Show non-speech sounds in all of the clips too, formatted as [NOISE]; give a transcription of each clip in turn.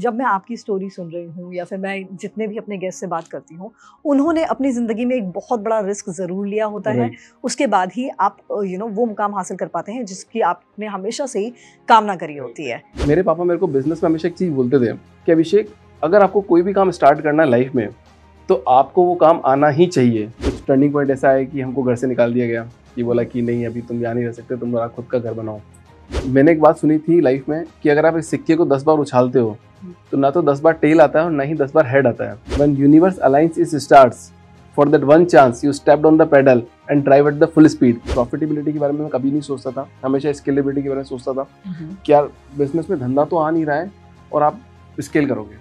जब मैं आपकी स्टोरी सुन रही हूँ या फिर मैं जितने भी अपने गेस्ट से बात करती हूँ उन्होंने अपनी ज़िंदगी में एक बहुत बड़ा रिस्क ज़रूर लिया होता है उसके बाद ही आप यू नो वो मुकाम हासिल कर पाते हैं जिसकी आपने हमेशा से ही कामना करी होती है मेरे पापा मेरे को बिजनेस में हमेशा एक चीज़ बोलते थे कि अभिषेक अगर आपको कोई भी काम स्टार्ट करना है लाइफ में तो आपको वो काम आना ही चाहिए कुछ टर्निंग पॉइंट ऐसा है कि हमको घर से निकाल दिया गया ये बोला कि नहीं अभी तुम यहाँ नहीं रह सकते तुम खुद का घर बनाओ मैंने एक बात सुनी थी लाइफ में कि अगर आप इस सिक्के को दस बार उछालते हो तो ना तो दस बार टेल आता है और ना ही दस बार हेड आता है one universe alliance is start for that one chance you stepped on the pedal and drive at the full speed profitability के बारे में मैं कभी नहीं सोचता था हमेशा स्केलेबिलिटी के बारे में सोचता था हम्म। क्या बिजनेस में धंधा तो आ नहीं रहा है और आप स्केल करोगे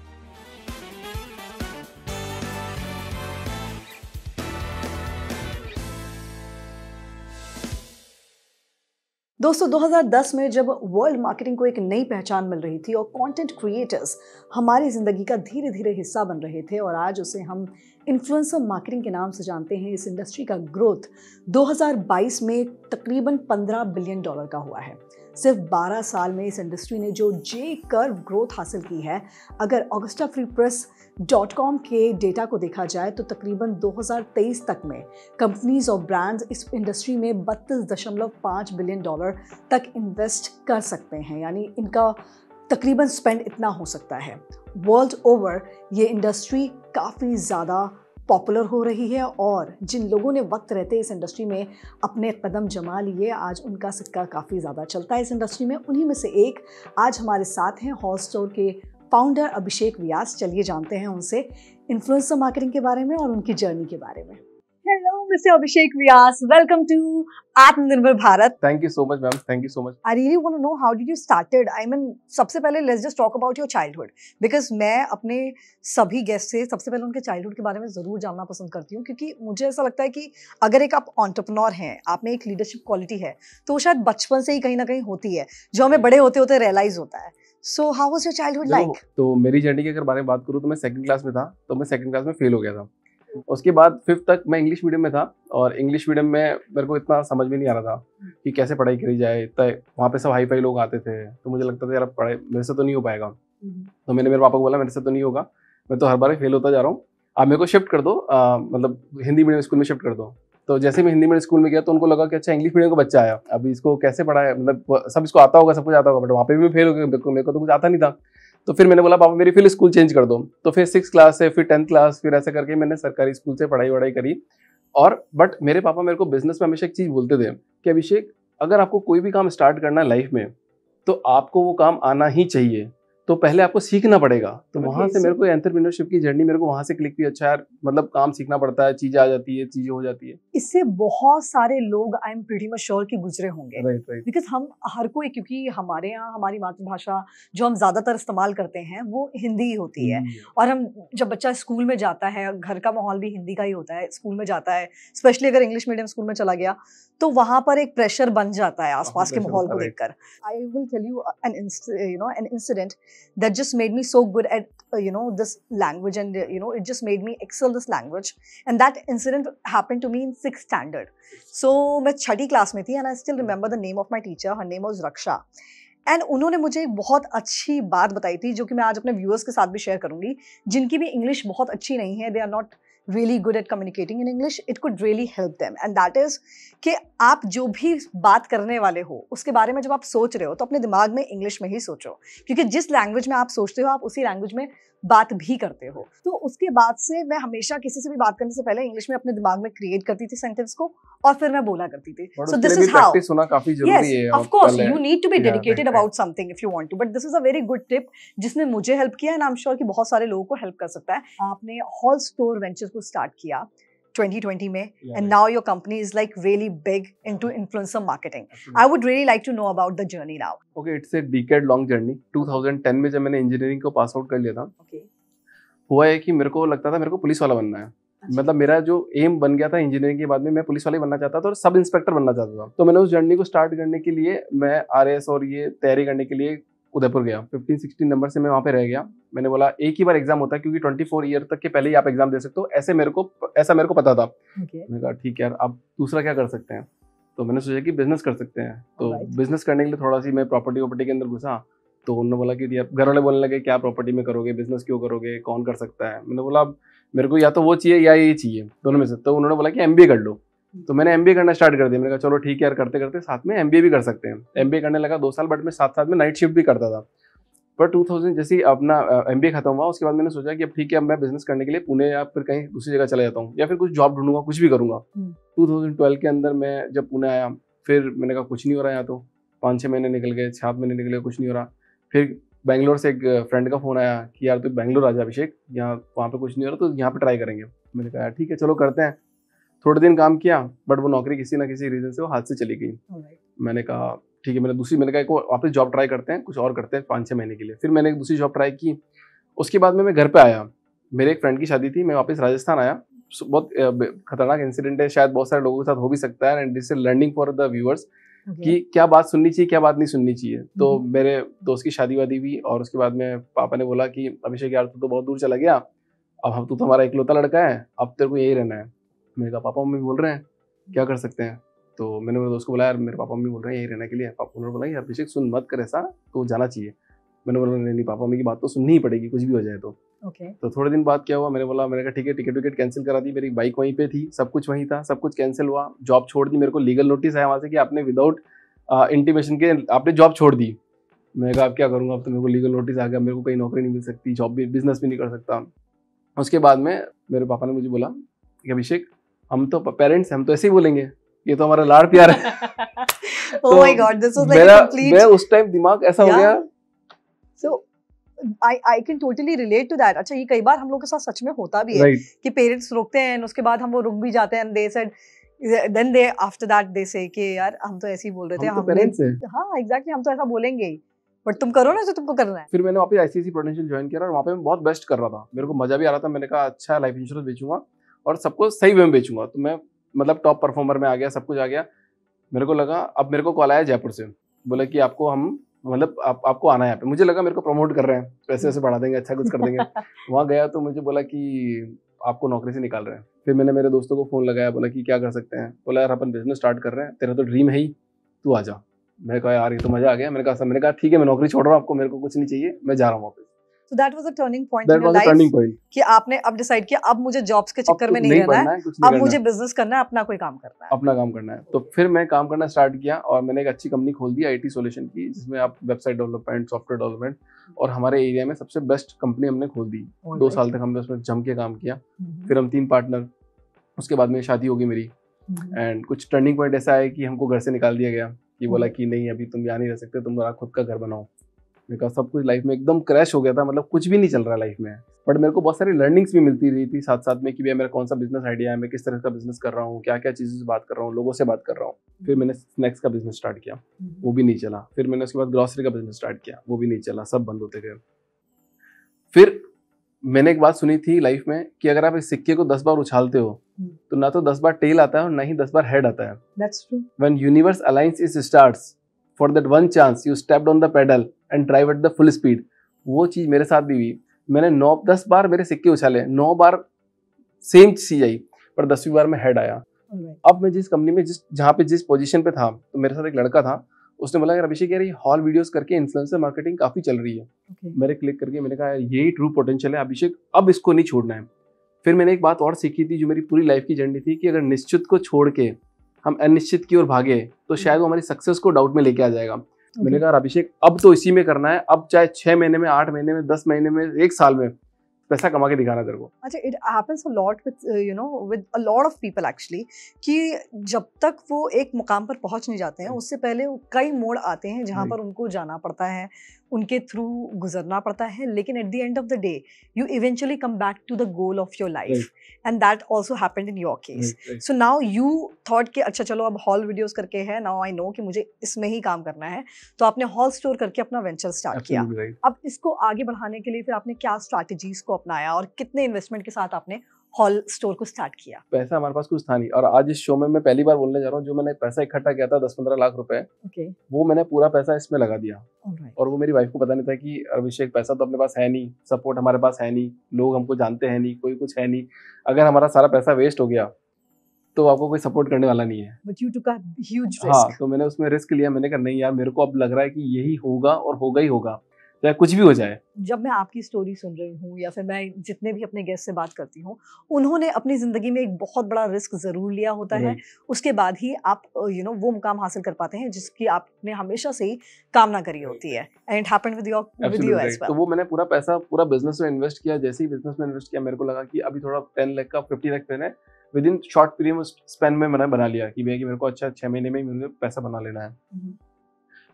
दोस्तों 2010 में जब वर्ल्ड मार्केटिंग को एक नई पहचान मिल रही थी और कंटेंट क्रिएटर्स हमारी ज़िंदगी का धीरे धीरे हिस्सा बन रहे थे और आज उसे हम इन्फ्लुएंसर मार्केटिंग के नाम से जानते हैं इस इंडस्ट्री का ग्रोथ 2022 में तकरीबन 15 बिलियन डॉलर का हुआ है सिर्फ 12 साल में इस इंडस्ट्री ने जो जे कर्व ग्रोथ हासिल की है अगर Augusta free press dot com के डेटा को देखा जाए तो तकरीबन 2023 तक में कंपनीज और ब्रांड्स इस इंडस्ट्री में बत्तीस दशमलव पाँच बिलियन डॉलर तक इन्वेस्ट कर सकते हैं यानी इनका तकरीबन स्पेंड इतना हो सकता है वर्ल्ड ओवर ये इंडस्ट्री काफ़ी ज़्यादा पॉपुलर हो रही है और जिन लोगों ने वक्त रहते इस इंडस्ट्री में अपने कदम जमा लिए आज उनका सिक्का काफ़ी ज़्यादा चलता है इस इंडस्ट्री में उन्हीं में से एक आज हमारे साथ हैं हॉल स्टोर के फाउंडर अभिषेक व्यास चलिए जानते हैं उनसे इन्फ्लुएंसर मार्केटिंग के बारे में और उनकी जर्नी के बारे में Mr. Abhishek Vyas. Welcome to Atmanirbhar Bharat. Thank you so much, ma'am. Thank you so much. I really want to know how did you started. I mean, सबसे पहले let's just talk about your childhood because मैं अपने सभी guest से सबसे पहले उनके childhood के बारे में जरूर जानना पसंद करती हूँ क्योंकि मुझे ऐसा लगता है कि अगर एक आप entrepreneur हैं, आप में एक leadership quality है, तो शायद बचपन से ही कहीं ना कहीं होती है, जो हमें बड़े होते होते realize होता है. So how was your childhood like तो मेरी जर्नी के अगर बारे में बात करूँ तो मैं सेकंड क्लास में था तो मैं सेकंड क्लास में फेल हो गया था उसके बाद फिफ्थ तक मैं इंग्लिश मीडियम में था और इंग्लिश मीडियम में मेरे को इतना समझ में नहीं आ रहा था कि कैसे पढ़ाई करी जाए तो वहाँ पे सब हाई फाई लोग आते थे तो मुझे लगता था यार पढ़ाई मेरे से तो नहीं हो पाएगा हम्म। तो मैंने मेरे पापा को बोला मेरे से तो नहीं होगा मैं तो हर बार फेल होता जा रहा हूँ आप मेरे को शिफ्ट कर दो आ, मतलब हिंदी मीडियम स्कूल में शिफ्ट कर दो तो जैसे मैं हिंदी मीडियम स्कूल में गया तो उनको लगा कि अच्छा इंग्लिश मीडियम का बच्चा आया अभी इसको कैसे पढ़ाया मतलब सब इसको आता होगा सब कुछ आता होगा बट वहाँ पे भी मैं फेल हो गया मेरे को तो कुछ आता नहीं था तो फिर मैंने बोला पापा मेरी फिर स्कूल चेंज कर दो तो फिर सिक्स क्लास से फिर टेंथ क्लास फिर ऐसा करके मैंने सरकारी स्कूल से पढ़ाई वढ़ाई करी और बट मेरे पापा मेरे को बिजनेस में हमेशा एक चीज़ बोलते थे कि अभिषेक अगर आपको कोई भी काम स्टार्ट करना है लाइफ में तो आपको वो काम आना ही चाहिए तो पहले आपको सीखना पड़ेगा तो वहाँ से मेरे को एंटरप्रीनियरशिप की जर्नी मेरे को वहाँ से क्लिक भी अच्छा यार मतलब काम सीखना पड़ता है चीज़ें आ जाती है चीज़ें हो जाती है इससे बहुत सारे लोग I am pretty much sure कि गुजरे होंगे बिकॉज हम हर कोई क्योंकि हमारे यहाँ हमारी मातृभाषा जो हम ज़्यादातर इस्तेमाल करते हैं वो हिंदी ही होती है hmm. और हम जब बच्चा स्कूल में जाता है घर का माहौल भी हिंदी का ही होता है स्कूल में जाता है स्पेशली अगर इंग्लिश मीडियम स्कूल में चला गया तो वहाँ पर एक प्रेशर बन जाता है आसपास के माहौल को देखकर I will tell you an you know an incident that just made me so good at uh, you know this language and uh, you know it just made me excel this language and that incident happened to me in sixth standard so मैं छठी class में थी and I still remember the name of my teacher her name was Raksha and उन्होंने मुझे एक बहुत अच्छी बात बताई थी जो कि मैं आज अपने व्यूअर्स के साथ भी शेयर करूंगी जिनकी भी इंग्लिश बहुत अच्छी नहीं है they are not really good at communicating in English, it could really help them. And that is कि आप जो भी बात करने वाले हो उसके बारे में जब आप सोच रहे हो तो अपने दिमाग में इंग्लिश में ही सोचो क्योंकि जिस लैंग्वेज में आप सोचते हो आप उसी लैंग्वेज में बात भी करते हो तो उसके बाद से मैं हमेशा किसी से भी बात करने से पहले इंग्लिश में अपने दिमाग में क्रिएट करती थी सेंटेंस को और फिर मैं बोला करती थी सो दिस इज हाउ सुना काफी जरूरी है of course you need to be dedicated about something if you want to but this is a very good tip जिसने मुझे हेल्प किया एंड आई एम श्योर कि बहुत सारे लोगों को हेल्प कर सकता है आपने हॉल स्टोर वेंचर को स्टार्ट किया 2020 में yeah, and right. now your company is like really big into influencer marketing Absolutely. i would really like to know about the journey now okay it's a decade long journey 2010 में जब मैंने engineering को pass out कर लिया था okay. हुआ है कि मेरे को लगता था मेरे को पुलिस वाला बनना है अच्छा। मतलब मेरा जो एम बन गया था इंजीनियरिंग के बाद में मैं पुलिस वाले बनना चाहता था और सब इंस्पेक्टर बनना चाहता था तो मैंने उस जर्नी को स्टार्ट करने के लिए मैं आर और ये तैयारी करने के लिए उदयपुर गया फिफ्टीन सिक्सटीन नंबर से मैं वहाँ पे रह गया मैंने बोला एक ही बार एग्जाम होता है क्योंकि ट्वेंटी फोर ईयर तक के पहले ही आप एग्जाम दे सकते हो ऐसे मेरे को ऐसा मेरे को पता था okay. मैंने कहा ठीक है यार आप दूसरा क्या कर सकते हैं तो मैंने सोचा कि बिजनेस कर सकते हैं तो right. बिजनेस करने के लिए थोड़ा सी मैं प्रॉपर्टी वॉपर्टी के अंदर घुसा तो उन्होंने बोला कि यार घर वाले बोलने लगे क्या प्रॉपर्टी में करोगे बिजनेस क्यों करोगे कौन कर सकता है मैंने बोला मेरे को या तो वो चाहिए या ये चाहिए दोनों में से तो उन्होंने बोला कि एम कर लो तो मैंने एम करना स्टार्ट कर दिया मैंने कहा चलो ठीक है यार करते करते साथ में एम भी कर सकते हैं एम करने लगा दो साल बट मैं साथ साथ में नाइट शिफ्ट भी करता था पर 2000 जैसे अपना एम खत्म हुआ उसके बाद मैंने सोचा कि अब ठीक है अब मैं बिजनेस करने के लिए पुणे या फिर कहीं दूसरी जगह चला जाता हूँ या फिर कुछ जॉब ढूंढूंगा कुछ भी करूंगा टू हम्म। के अंदर मैं जब पुणे आया फिर मैंने कहा कुछ नहीं हो रहा यहाँ तो पाँच छः महीने निकल गए छः महीने निकल गए कुछ नहीं हो रहा फिर बैंगलोर से एक फ्रेंड का फ़ोन आया कि यार तू तो बैंगलोर आ जा अभिषेक यहाँ वहाँ पर कुछ नहीं हो रहा तो यहाँ पर ट्राई करेंगे मैंने कहा ठीक है चलो करते हैं थोड़े दिन काम किया बट वो नौकरी किसी ना किसी रीज़न से वो हाथ से चली गई मैंने कहा ठीक है मैंने दूसरी मैंने कहा वापस जॉब ट्राई करते हैं कुछ और करते हैं पाँच छः महीने के लिए फिर मैंने एक दूसरी जॉब ट्राई की उसके बाद में मैं घर पर आया मेरे एक फ्रेंड की शादी थी मैं वापस राजस्थान आया बहुत खतरनाक इंसिडेंट है शायद बहुत सारे लोगों के साथ हो भी सकता है and this learning for the viewers कि क्या बात सुननी चाहिए क्या बात नहीं सुननी चाहिए तो mm-hmm. मेरे दोस्त की शादी वादी हुई और उसके बाद में पापा ने बोला कि अभिषेक यार तू तो बहुत दूर चला गया अब हम तू तो हमारा इकलौता लड़का है अब तेरे को यही रहना है मेरे का पापा मम्मी बोल रहे हैं क्या कर सकते हैं तो मैंने मेरे दोस्त को बोला यार मेरे पापा मम्मी बोल रहे हैं यहीं रहने के लिए पापा उन्होंने बोला यार अभिषेक सुन मत कर ऐसा तो जाना चाहिए मैंने बोला नहीं नहीं पापा मम्मी की बात तो सुननी ही पड़ेगी कुछ भी हो जाए तो ओके तो थोड़े दिन बाद क्या हुआ मैंने बोला मैंने कहा ठीक है टिकट विकेट कैंसिल करा दी मेरी बाइक वहीं पे थी सब कुछ वहीं था सब कुछ कैंसिल हुआ जॉब छोड़ दी मेरे को लीगल नोटिस आया वहाँ से कि आपने विदाउट इंटीमेशन के आपने जॉब छोड़ दी मैं कहा आप क्या करूँगा अब तो मेरे को लीगल नोटिस आ गया मेरे को कहीं नौकरी नहीं मिल सकती जॉब भी बिजनेस भी नहीं कर सकता उसके बाद में मेरे पापा ने मुझे बोला कि अभिषेक हम तो पेरेंट्स हम तो ऐसे ही बोलेंगे ये तो हमारा लाड़ प्यार है [LAUGHS] oh तो my god this was like complete मैं उस टाइम दिमाग ऐसा yeah. हो गया so I I can totally relate to that अच्छा ये कई बार हम लोग के साथ सच में होता भी right. है कि पेरेंट्स रोकते हैं उसके बाद हम वो रुक भी जाते हैं they said then they after that they say कि यार हम तो ऐसे ही बोल रहे थे हम, तो हम तो पेरेंट्स हैं हां एग्जैक्टली exactly, हम तो ऐसा बोलेंगे बट तुम करो ना जो तुमको करना है फिर मैंने वापस आईसीसी आईसीआईसी प्रोडेंशियल ज्वाइन किया और वहां पे मैं बहुत बेस्ट कर रहा था मेरे को मजा भी आ रहा था मैंने कहा अच्छा लाइफ इंश्योरेंस बेचूंगा और सबको सही वे में बेचूंगा तो मैं मतलब टॉप परफॉर्मर में आ गया सब कुछ आ गया मेरे को लगा अब मेरे को कॉल आया जयपुर से बोला कि आपको हम मतलब आप, आपको आना है यहाँ पे मुझे लगा मेरे को प्रमोट कर रहे हैं पैसे वैसे बढ़ा देंगे अच्छा कुछ कर देंगे [LAUGHS] वहाँ गया तो मुझे बोला कि आपको नौकरी से निकाल रहे हैं फिर मैंने मेरे दोस्तों को फ़ोन लगाया बोला कि क्या कर सकते हैं बोला यार अपन बिजनेस स्टार्ट कर रहे हैं तेरा तो ड्रीम है ही तू आ जा मैंने कहा यार ये तो मज़ा आ गया मैंने कहा अच्छा, मैंने कहा ठीक है मैं नौकरी छोड़ रहा हूँ आपको मेरे को कुछ नहीं चाहिए मैं जा रहा हूँ वापस कि आपने अब डिसाइड किया अब मुझे जॉब्स के चक्कर तो में नहीं, रहना है अब मुझे बिजनेस करना है अपना कोई काम करना है अपना काम करना है तो फिर मैं काम करना स्टार्ट किया और मैंने एक अच्छी कंपनी खोल दी आईटी सॉल्यूशन की जिसमें आप वेबसाइट डेवलपमेंट सॉफ्टवेयर डेवलपमेंट और हमारे एरिया में सबसे बेस्ट कंपनी हमने खोल दी दो साल तक हमने उसमें जम के काम किया mm-hmm. फिर हम तीन पार्टनर उसके बाद में शादी होगी मेरी एंड mm-hmm. कुछ टर्निंग पॉइंट ऐसा है कि हमको घर से निकाल दिया गया कि बोला mm-hmm. कि नहीं अभी तुम यहाँ नहीं रह सकते तुम खुद का घर बनाओ बिकॉज सब कुछ लाइफ में एकदम क्रैश हो गया था मतलब कुछ भी नहीं चल रहा लाइफ में बट मेरे को बहुत सारी लर्निंग्स भी मिलती रही थी साथ साथ में कि भैया मेरा कौन सा बिजनेस आइडिया है मैं किस तरह का बिजनेस कर रहा हूँ क्या क्या चीज़ों से बात कर रहा हूँ लोगों से बात कर रहा हूँ फिर मैंने स्नैक्स का बिजनेस स्टार्ट किया हम्म। वो भी नहीं चला फिर मैंने उसके बाद ग्रॉसरी का बिजनेस स्टार्ट किया वो भी नहीं चला सब बंद होते गए फिर मैंने एक बात सुनी थी लाइफ में कि अगर आप इस सिक्के को दस बार उछालते हो हम्म। तो ना तो दस बार टेल आता है और ना ही दस बार हेड आता है when universe alliance is start for that one chance you step on the pedal and drive at the full speed वो चीज़ मेरे साथ भी हुई मैंने नौ दस बार मेरे सिक्के उछाले नौ बार सेम चीज आई पर दसवीं बार में हेड आया अब मैं जिस कंपनी में जिस जहाँ पे जिस पोजीशन पे था तो मेरे साथ एक लड़का था उसने बोला यार अभिषेक यार ये हॉल वीडियोस करके इन्फ्लुएंसर मार्केटिंग काफ़ी चल रही है okay. मेरे क्लिक करके मैंने कहा यही ट्रू पोटेंशियल है अभिषेक अब इसको नहीं छोड़ना है फिर मैंने एक बात और सीखी थी जो मेरी पूरी लाइफ की जर्नी थी कि अगर निश्चित को छोड़ के हम अनिश्चित की ओर भागे तो हम्म। शायद वो हमारी सक्सेस को डाउट में लेके आ जाएगा मैंने कहा अभिषेक अब तो इसी में करना है अब चाहे छह महीने में आठ महीने में दस महीने में एक साल में पैसा कमा के दिखाना तेरे को अच्छा it happens a lot with you know with a lot of people actually कि जब तक वो एक मुकाम पर पहुंच नहीं जाते हैं हम्म। उससे पहले कई मोड़ आते हैं जहां पर उनको जाना पड़ता है उनके थ्रू गुजरना पड़ता है लेकिन at the end of the day you eventually come back to the goal of your life and that also happen in your case so now you thought कि अच्छा चलो अब हॉल वीडियोज करके है नाउ आई नो कि मुझे इसमें ही काम करना है तो आपने हॉल स्टोर करके अपना वेंचर स्टार्ट किया अब इसको आगे बढ़ाने के लिए फिर आपने क्या स्ट्रैटेजीज को अपनाया और कितने इन्वेस्टमेंट के साथ आपने हॉल स्टोर को स्टार्ट किया पैसा हमारे पास कुछ था नहीं और आज इस शो में मैं पहली बार बोलने जा रहा हूँ जो मैंने पैसा इकट्ठा किया था दस पंद्रह लाख रुपए okay. वो मैंने पूरा पैसा इसमें लगा दिया right. और वो मेरी वाइफ को पता नहीं था कि अभिषेक पैसा तो अपने पास है नहीं सपोर्ट हमारे पास है नहीं लोग हमको जानते हैं नहीं कोई कुछ है नहीं अगर हमारा सारा पैसा वेस्ट हो गया तो आपको कोई सपोर्ट करने वाला नहीं है but you took huge risk हाँ तो मैंने उसमें रिस्क लिया मैंने कहा नहीं यार मेरे को अब लग रहा है कि यही होगा और होगा ही होगा चाहे कुछ भी हो जाए जब मैं आपकी स्टोरी सुन रही हूँ या फिर मैं जितने भी अपने गेस्ट से बात करती हूँ उन्होंने अपनी ज़िंदगी में एक बहुत बड़ा रिस्क ज़रूर लिया होता है उसके बाद ही आप यू नो वो मुकाम हासिल कर पाते हैं जिसकी आपने हमेशा से ही कामना करी होती है and it happened with your with you as तो वो मैंने पूरा पैसा पूरा बिजनेस में इन्वेस्ट किया जैसे ही बिजनेस में इन्वेस्ट किया मेरे को लगा कि अभी थोड़ा टेन लाख का फिफ्टी लाख पेन है within short period span में मैंने बना लिया कि भैया कि मेरे को अच्छा छः महीने में ही मेरे पैसा बना लेना है हम्म।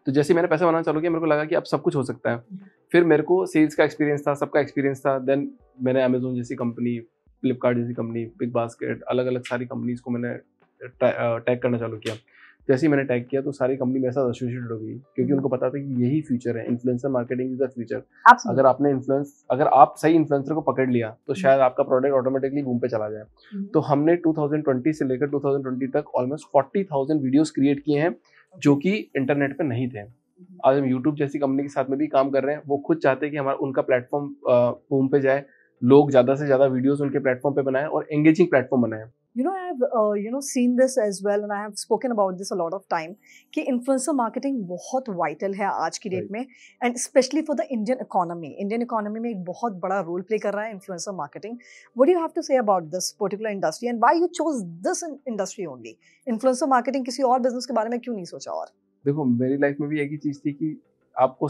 तो जैसे मैंने पैसा बनाना चालू किया मेरे को लगा कि अब सब कुछ हो सकता है फिर मेरे को सेल्स का एक्सपीरियंस था सबका एक्सपीरियंस था देन मैंने अमेजोन जैसी कंपनी फ्लिपकार्ट जैसी कंपनी बिग बास्केट अलग अलग सारी कंपनीज को मैंने टैग करना चालू किया जैसे ही मैंने टैग किया तो सारी कंपनी मेरे साथ एसोसिएटेड हो गई क्योंकि उनको पता था कि यही फ्यूचर है influencer marketing is the future अगर आपने इन्फ्लुएंस अगर आप सही इन्फ्लुएंसर को पकड़ लिया तो हम्म। शायद आपका प्रोडक्ट ऑटोमेटिकली बूम पे चला जाए हम्म। तो हमने 2020 से लेकर 2020 तक ऑलमोस्ट 40,000 वीडियोस क्रिएट किए हैं जो कि इंटरनेट पे नहीं थे आज हम यूट्यूब जैसी कंपनी के साथ में भी काम कर रहे हैं वो खुद चाहते हैं कि हमारा उनका प्लेटफॉर्म होम पे जाए लोग ज़्यादा से ज़्यादा वीडियोस उनके प्लेटफॉर्म पे बनाएं और एंगेजिंग प्लेटफॉर्म बनाएं you know i have uh, you know seen this as well and i have spoken about this a lot of time कि influencer marketing बहुत vital है आज की डेट right. में and especially for the indian economy indian economy में एक बहुत बड़ा रोल प्ले कर रहा है influencer marketing what do you have to say about this particular industry and why you chose this industry only influencer marketing किसी और business के बारे में क्यों नहीं सोचा और देखो मेरी लाइफ में भी एक ही चीज़ थी कि आपको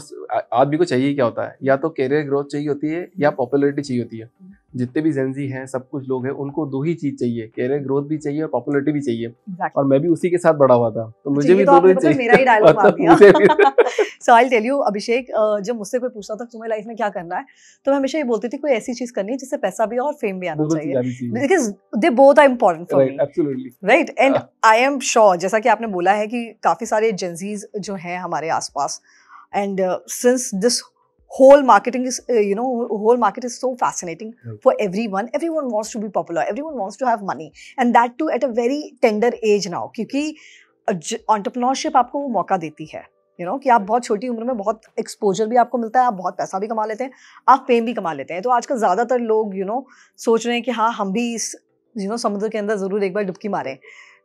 आदमी को चाहिए क्या होता है या तो करियर ग्रोथ चाहिए होती है या पॉपुलरिटी चाहिए होती है हम्म। जितने भी जेंजी हैं सब कुछ लोग हैं उनको दो ही चीज चाहिए करियर ग्रोथ भी चाहिए और पॉपुलरिटी भी चाहिए और मैं भी उसी के साथ बड़ा हुआ था तो मुझे अच्छा, भी तो दोनों ही चाहिए सो आई टेल यू अभिषेक जब मुझसे कोई पूछता था तुम्हें लाइफ में क्या करना है तो मैं हमेशा ये बोलती थी कोई ऐसी चीज करनी है जिससे पैसा भी और फेम भी आना चाहिए because they both are important for me right and I am sure जैसा कि आपने बोला है कि काफी सारे जेंजीज जो हैं हमारे आसपास and uh, since this whole marketing is uh, you know whole market is so fascinating yep. for everyone everyone wants to be popular everyone wants to have money and that too at a very tender age now kyunki entrepreneurship aapko wo mauka deti hai you you know know, कि आप बहुत छोटी उम्र में बहुत exposure भी आपको मिलता है आप बहुत पैसा भी कमा लेते हैं आप फेम भी कमा लेते हैं तो आजकल ज़्यादातर लोग यू you नो know, सोच रहे हैं कि हाँ हम भी इस यू you नो know, समुद्र के अंदर ज़रूर एक बार डुबकी मारें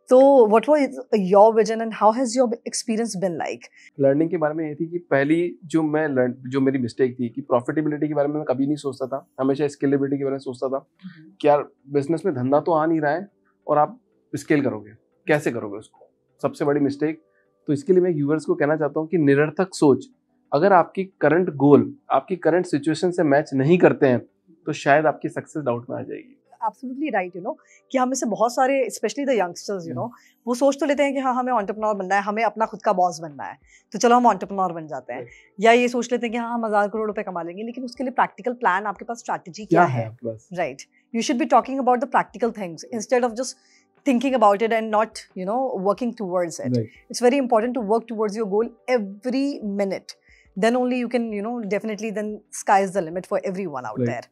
तो what was your vision and how has your experience been like learning के बारे में ये थी कि पहली जो मैं लर्न जो मेरी मिस्टेक थी कि प्रॉफिटेबिलिटी के बारे में मैं कभी नहीं सोचता था हमेशा स्केलेबिलिटी के बारे में सोचता था mm-hmm. कि यार बिजनेस में धंधा तो आ नहीं रहा है और आप स्केल करोगे कैसे करोगे उसको सबसे बड़ी मिस्टेक तो इसके लिए मैं यूवर्स को कहना चाहता हूँ कि निरर्थक सोच अगर आपकी करंट गोल आपकी करंट सिचुएशन से मैच नहीं करते हैं तो शायद आपकी सक्सेस डाउट में आ जाएगी एब्सोल्युटली राइट यू नो कि हम से बहुत सारे especially the youngsters you know वो सोच तो लेते हैं कि हाँ हमें ऑन्टरप्रनोर बनना है हमें अपना खुद का बॉस बनना है तो चलो हम ऑन्टरप्रनोर बन जाते हैं या ये सोच लेते हैं कि हाँ हम हज़ार करोड़ रुपए कमा लेंगे लेकिन उसके लिए प्रैक्टिकल प्लान आपके पास स्ट्रैटेजी क्या है right you should be talking about the practical things instead of just thinking about it and not you know working towards it right. it's very important to work towards your goal every minute then only you can you know definitely then sky is the limit for everyone out right. there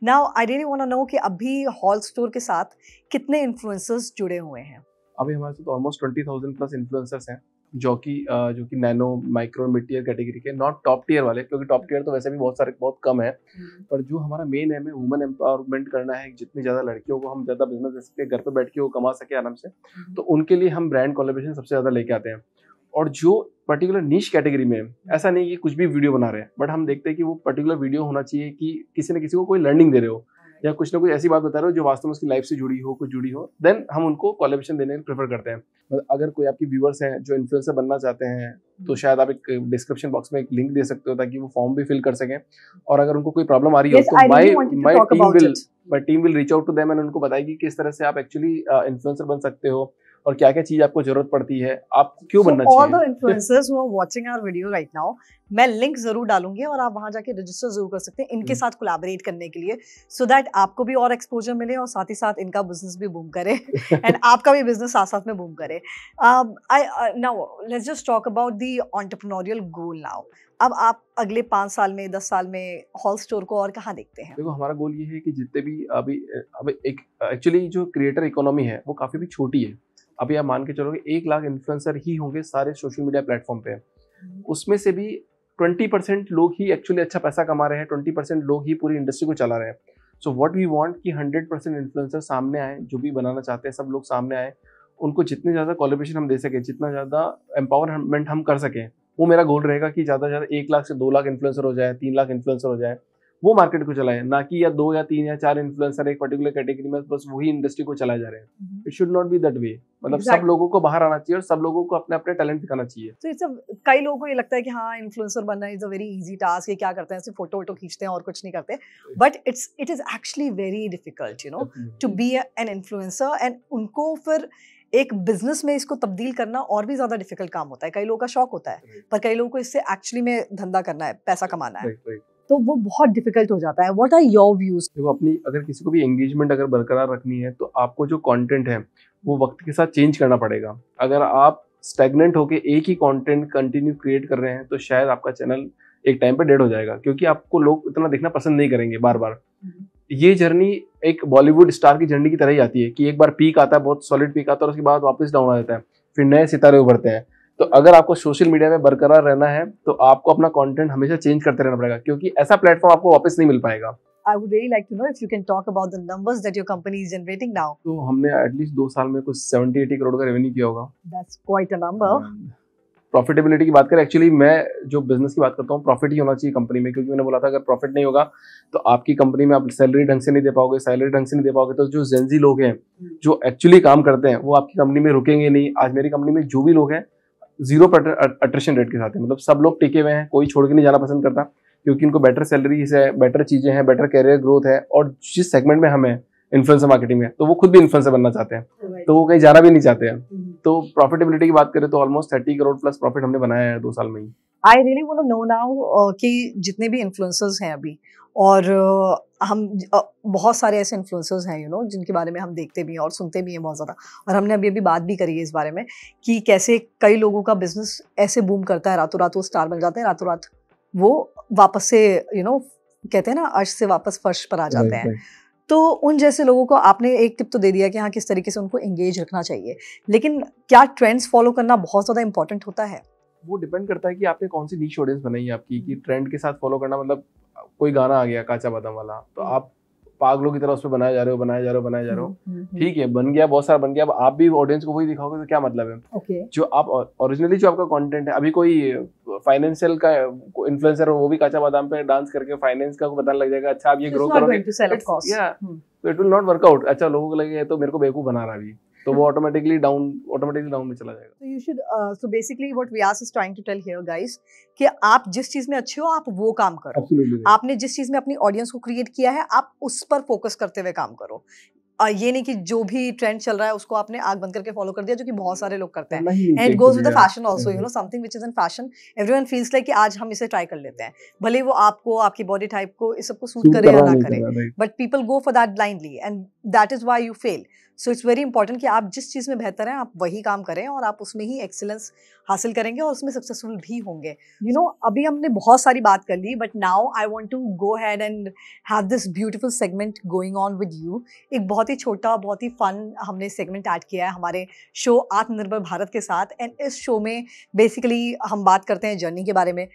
now i really want to know कि अभी hall store के साथ कितने influencers जुड़े हुए हैं अभी हमारे साथ almost twenty thousand plus influencers हैं जो कि जो कि nano micro mid tier category के नॉट टॉप टीयर वाले क्योंकि टॉप टीयर तो वैसे भी बहुत सारे बहुत कम है हम्म। पर जो हमारा मेन एम है वुमेन एम्पावरमेंट करना है जितनी ज़्यादा लड़कियों को हम ज़्यादा बिजनेस दे सकते हैं घर पर बैठ के वो कमा सके आराम से हम्म। तो उनके लिए हम ब्रांड कोलेब्रेशन सबसे ज़्यादा लेके आते हैं और जो पर्टिकुलर नीच कैटेगरी में हम्म। ऐसा नहीं कि कुछ भी वीडियो बना रहे हैं बट हम देखते हैं कि वो पर्टिकुलर वीडियो होना चाहिए कि किसी न किसी को कोई लर्निंग दे रहे हो या कुछ ना कुछ ऐसी बात बता रहे हो जो वास्तव में उसकी लाइफ से जुड़ी हो कुछ जुड़ी हो देन हम उनको कोलेबरेशन देने प्रेफर करते हैं मतलब अगर कोई आपकी व्यूवर्स हैं जो इन्फ्लुएंसर बनना चाहते हैं तो हम्म। शायद आप एक डिस्क्रिप्शन बॉक्स में एक लिंक दे सकते हो ताकि वो फॉर्म भी फिल कर सकें और अगर उनको कोई प्रॉब्लम आ रही yes, हो तो my my team will my team will reach out to them and उनको बताएगी कि किस तरह से आप एक्चुअली इन्फ्लुएंसर uh, बन सकते हो और क्या क्या चीज आपको जरूरत पड़ती है आप क्यों so बनना चाहिए watching our video right now मैं लिंक जरूर डालूंगी और आप वहां जाके रजिस्टर जरूर कर सकते हैं इनके हम्म। साथ कोलैबोरेट करने के लिए सो so दैट आपको भी और एक्सपोजर मिले और साथ ही साथ इनका बिजनेस भी बूम करे एंड [LAUGHS] आपका भी बिजनेस साथ साथ में बूम करे I now let's just talk about the entrepreneurial goal now अब आप अगले पाँच साल में दस साल में हॉल स्टोर को और कहाँ देखते हैं देखो हमारा गोल ये है कि जितने भी अभी अभी एक एक्चुअली जो क्रिएटर इकोनॉमी है वो काफ़ी भी छोटी है अभी आप मान के चलो कि एक लाख इन्फ्लुएंसर ही होंगे सारे सोशल मीडिया प्लेटफॉर्म पे उसमें से भी ट्वेंटी परसेंट लोग ही एक्चुअली अच्छा पैसा कमा रहे हैं ट्वेंटी परसेंट लोग ही पूरी इंडस्ट्री को चला रहे हैं सो वॉट वी वॉन्ट कि हंड्रेड परसेंट इन्फ्लुएंसर सामने आए जो भी बनाना चाहते हैं सब लोग सामने आए उनको जितने ज़्यादा कॉलेब्रेशन हम दे सकें जितना ज़्यादा एम्पावरमेंट हम कर सकें वो मेरा गोल रहेगा कि ज़्यादा से ज़्यादा एक लाख से दो लाख इन्फ्लुएंसर हो जाए तीन लाख इन्फ्लुएंसर हो जाए वो मार्केट को चलाए ना कि या दो या तीन या चार इन्फ्लुएंसर एक पर्टिकुलर कैटेगरी में बस वही इंडस्ट्री को चलाए जा रहे हैं it should not be that way मतलब exactly. सब लोगों को बाहर आना चाहिए और सब लोगों को अपने अपने टैलेंट दिखाना चाहिए तो इट्स कई लोगों को ये लगता है कि हाँ इन्फ्लुएंसर बनना is a very easy task ये क्या करते हैं सिर्फ फोटो वोटो खींचते हैं और कुछ नहीं करते but it's it is actually very difficult you know to be an influencer and उनको फिर एक बिजनेस में इसको तब्दील करना और भी ज्यादा डिफिकल्ट काम होता है कई लोगों का शौक होता है पर कई लोगों को इससे एक्चुअली में धंधा करना है पैसा कमाना है तो वो बहुत डिफिकल्ट हो जाता है व्हाट आर योर व्यूज देखो अपनी अगर किसी को भी एंगेजमेंट अगर बरकरार रखनी है तो आपको जो कंटेंट है वो वक्त के साथ चेंज करना पड़ेगा अगर आप स्टेगनेंट होकर एक ही कॉन्टेंट कंटिन्यू क्रिएट कर रहे हैं तो शायद आपका चैनल एक टाइम पर डेड हो जाएगा क्योंकि आपको लोग इतना देखना पसंद नहीं करेंगे बार बार mm-hmm. ये जर्नी एक बॉलीवुड स्टार की जर्नी की तरह ही आती है कि एक बार पीक आता है बहुत सॉलिड पीक आता है और उसके बाद वापस डाउन आ जाता है फिर नए सितारे उभरते हैं तो अगर आपको सोशल मीडिया में बरकरार रहना है तो आपको अपना कंटेंट हमेशा चेंज करते रहना पड़ेगा क्योंकि ऐसा प्लेटफॉर्म आपको वापस नहीं मिल पाएगा I would really like to know if you can talk about the numbers that your company is generating now. तो हमने least दो साल में कुछ 70-80 करोड़ का revenue किया होगा. That's quite a number. Profitability की बात करें एक्चुअली मैं जो बिजनेस की बात करता हूँ प्रॉफिट ही होना चाहिए कंपनी में क्योंकि मैंने बोला था अगर प्रॉफिट नहीं होगा तो आपकी कंपनी में आप सैलरी ढंग से नहीं दे पाओगे सैलरी ढंग से नहीं दे पाओगे तो जो जेंजी लोग हैं hmm. जो एक्चुअली काम करते हैं वो आपकी कंपनी में रुकेंगे नहीं आज मेरी कंपनी में जो भी लोग हैं जीरो अट्रेशन रेट के साथ है मतलब सब लोग टिके हुए हैं कोई छोड़ के नहीं जाना पसंद करता क्योंकि इनको बेटर सैलरी है बेटर चीज़ें हैं बेटर कैरियर ग्रोथ है और जिस सेगमेंट में हमें इन्फ्लुएंसर मार्केटिंग में तो वो खुद भी इन्फ्लुएंसर बनना चाहते हैं तो वो कहीं जाना भी नहीं चाहते हैं हम्म, हम्म। तो प्रॉफिटेबिलिटी की बात करें तो almost thirty crore plus profit हमने बनाया है दो साल में ही आई रियली वो नो नाउ कि जितने भी इन्फ्लुएंसर्स हैं अभी और हम बहुत सारे ऐसे इन्फ्लुएंसर्स हैं यू नो जिनके बारे में हम देखते भी हैं और सुनते भी हैं बहुत ज़्यादा और हमने अभी अभी बात भी करी है इस बारे में कि कैसे कई लोगों का बिजनेस ऐसे बूम करता है रातों रात वो स्टार बन जाते हैं रातों रात वो वापस से यू नो कहते हैं ना अर्श से वापस फर्श पर आ जाते हैं तो उन जैसे लोगों को आपने एक टिप तो दे दिया कि हाँ किस तरीके से उनको इंगेज रखना चाहिए लेकिन क्या ट्रेंड्स फॉलो करना बहुत ज़्यादा इंपॉर्टेंट होता है वो डिपेंड करता है कि आपने कौन सी नीच ऑडियंस बनाई है आपकी कि ट्रेंड हम्म। के साथ फॉलो करना मतलब कोई गाना आ गया काचा बादाम वाला तो आप पागलों की तरह उस पर जा रहे हो बनाया जा रहे हो बनाया जा रहे हो हम्म, हम्म, हम्म। ठीक है बन गया बहुत सारा बन गया अब आप भी ऑडियंस को वही दिखाओगे तो क्या मतलब है okay. जो आप ओरिजिनली जो आपका कंटेंट है अभी कोई फाइनेंशियल का इन्फ्लुएंसर वो भी काचा बादाम पे डांस करके फाइनेंस का पता लग जाएगा अच्छा आप ये ग्रो करोगे इट विल नॉट वर्कआउट अच्छा लोगों को लगेगा तो मेरे को बेवकूफ बना रहा अभी तो वो ऑटोमेटिकली डाउन ऑटोमेटिकली डाउन में चला जाएगा so you should so basically what we are is trying to tell here guys कि आप जिस चीज में अच्छे हो आप वो काम करो Absolutely. आपने जिस चीज में अपनी ऑडियंस को क्रिएट किया है आप उस पर फोकस करते हुए काम करो और ये नहीं कि जो भी ट्रेंड चल रहा है उसको आपने आग बंद करके फॉलो कर दिया जो कि बहुत सारे लोग करते हैं and goes with the fashion also you know something which is in fashion everyone feels like कि आज हम इसे ट्राई कर लेते हैं भले वो आपको आपकी बॉडी टाइप को इस सबको सूट करे या ना करे but people go for that blindly and that is why you fail so it's very important कि आप जिस चीज़ में बेहतर हैं आप वही काम करें और आप उसमें ही एक्सेलेंस हासिल करेंगे और उसमें सक्सेसफुल भी होंगे यू you नो know, अभी हमने बहुत सारी बात कर ली but now I want to go head and have this beautiful segment going on with you एक बहुत ही छोटा बहुत ही फन हमने सेगमेंट ऐड किया है हमारे शो आत्मनिर्भर भारत के साथ एंड इस शो में बेसिकली हम बात करते हैं जर्नी के बारे में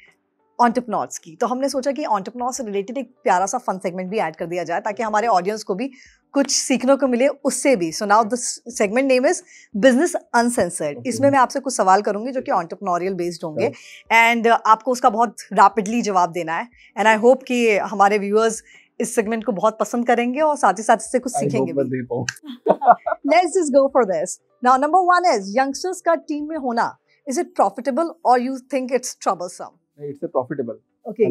ऑन्टरप्रनॉट्स की तो हमने सोचा कि ऑन्टरप्रनॉट्स से रिलेटेड एक प्यारा सा फन सेगमेंट भी ऐड कर दिया जाए ताकि हमारे ऑडियंस को भी कुछ सीखने को मिले उससे भी so now the segment name is business uncensored इसमें मैं आपसे कुछ सवाल करूंगी जो कि ऑन्टरप्रनोरियल बेस्ड होंगे एंड okay. आपको उसका बहुत रैपिडली जवाब देना है एंड आई होप कि हमारे व्यूअर्स इस सेगमेंट को बहुत पसंद करेंगे और साथ ही साथ इससे कुछ सीखेंगे let's just go for this now number one is youngsters का टीम में होना इज इट प्रॉफिटेबल और you think it's troublesome it's profitable okay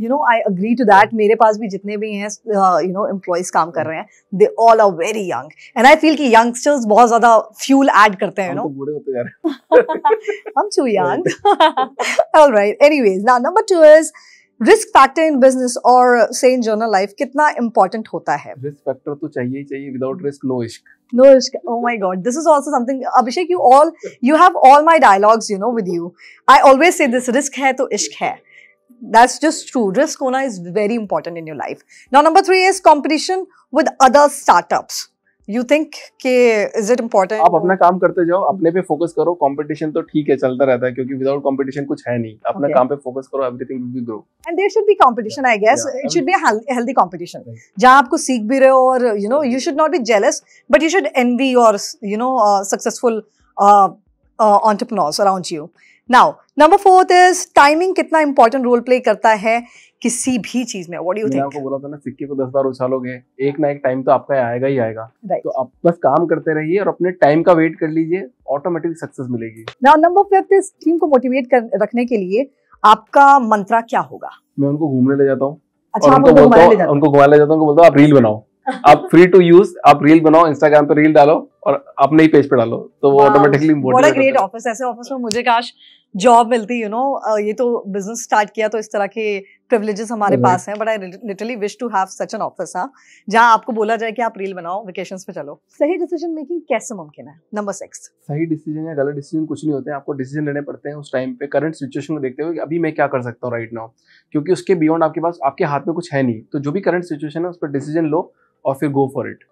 you know I agree to that मेरे पास भी जितने भी हैं यू नो एम्प्लॉयज काम कर रहे हैं they all are very young and I feel कि यंगस्टर्स बहुत ज्यादा फ्यूल ऐड करते हैं यू नो तो बूढ़े होते [LAUGHS] हम too young alright anyways now number 2 is risk factor in business और से इन जर्नल लाइफ कितना इंपॉर्टेंट होता है रिस्क फैक्टर तो चाहिए ही चाहिए विदाउट रिस्क नो इश्क No, Ishka. Oh my God. This is also something, Abhishek, you all, you have all my dialogues, you know, with you. I always say this risk है तो इश्क है that's just true. Risk owner is very important in your life. Now, number three is competition with other startups. You think ke, is it important? आप अपना काम करते जाओ, अपने पे focus करो. Competition तो ठीक है, चलता रहता है क्योंकि without competition कुछ है नहीं. अपना काम पे focus करो, everything will be grow. And there should be competition, I guess. It should be a healthy competition. जहाँ आपको सीख भी रहे हो और you know you should not be jealous, but you should envy your you know uh, successful uh, uh, entrepreneurs around you. Now number fourth is timing कितना important role play करता है किसी भी चीज में व्हाट डू यू थिंक आपको बोला था ना सिक्के को दस बार उछालोगे एक ना एक टाइम तो आपका आएगा ही आएगा right. तो आप बस काम करते रहिए और अपने टाइम का वेट कर लीजिए ऑटोमेटिक सक्सेस मिलेगी now number fifth is team को मोटिवेट कर रखने के लिए आपका मंत्रा क्या होगा मैं उनको घूमने ले जाता हूँ अच्छा, उनको बोलता हूँ उनको घुमाने ले जाता हूँ आप रील बनाओ आप फ्री टू यूज आप रील बनाओ इंस्टाग्राम पे रील डालो और अपने ही पेज पे डालो तो वो ऑटोमेटिकली ग्रेट ऑफिस ऐसे ऑफिस में मुझे काश जॉब मिलती यू नो ये तो बिजनेस स्टार्ट किया तो इस तरह के प्रिविलेजेस हमारे पास हैं but I literally wish to have such an office हाँ जहाँ आपको बोला जाए कि आप रील बनाओ वेकेशन पे चलो सही डिसीजन मेकिंग कैसे मुमकिन है नंबर सिक्स सही डिसीजन या गलत डिसीजन कुछ नहीं होते हैं आपको डिसीजन लेने पड़ते हैं उस टाइम पे करंट सिचुएशन को देखते हुए कि अभी मैं क्या कर सकता हूँ राइट नाउ क्योंकि उसके बियॉन्ड आपके पास आपके हाथ में कुछ है नहीं तो जो भी करंट सिचुएशन है उस पर डिसीजन लो और फिर go for it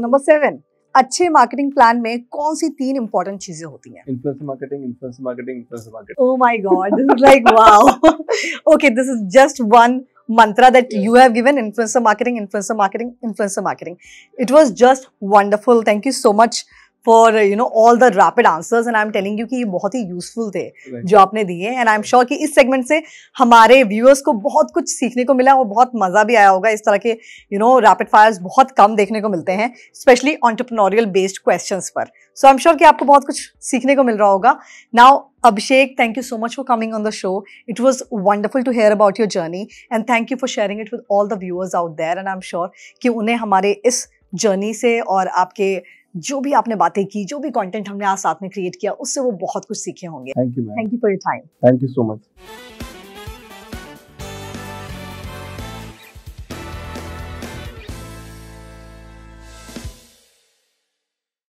number seven अच्छे मार्केटिंग प्लान में कौन सी तीन इंपॉर्टेंट चीजें होती हैं influencer marketing influencer marketing influencer marketing oh my god this is like wow okay this is just one mantra that you have given influencer marketing influencer marketing influencer marketing it was just wonderful thank you so much for you know all the rapid answers and I am telling you कि ये बहुत ही useful थे जो आपने दिए and I am sure कि इस segment से हमारे व्यूअर्स को बहुत कुछ सीखने को मिला और बहुत मज़ा भी आया होगा इस तरह के यू नो रैपिड फायर्स बहुत कम देखने को मिलते हैं स्पेशली ऑन्टरप्रनोरियल बेस्ड क्वेश्चन पर सो आई एम श्योर कि आपको बहुत कुछ सीखने को मिल रहा होगा now Abhishek, thank you so much for coming on the show. It was wonderful to hear about your journey and thank you for sharing it with all the viewers out there. And I'm sure कि उन्हें हमारे इस journey से और आपके जो भी आपने बातें की जो भी कंटेंट हमने आज साथ में क्रिएट किया उससे वो बहुत कुछ सीखे होंगे thank you thank you for you time thank you so much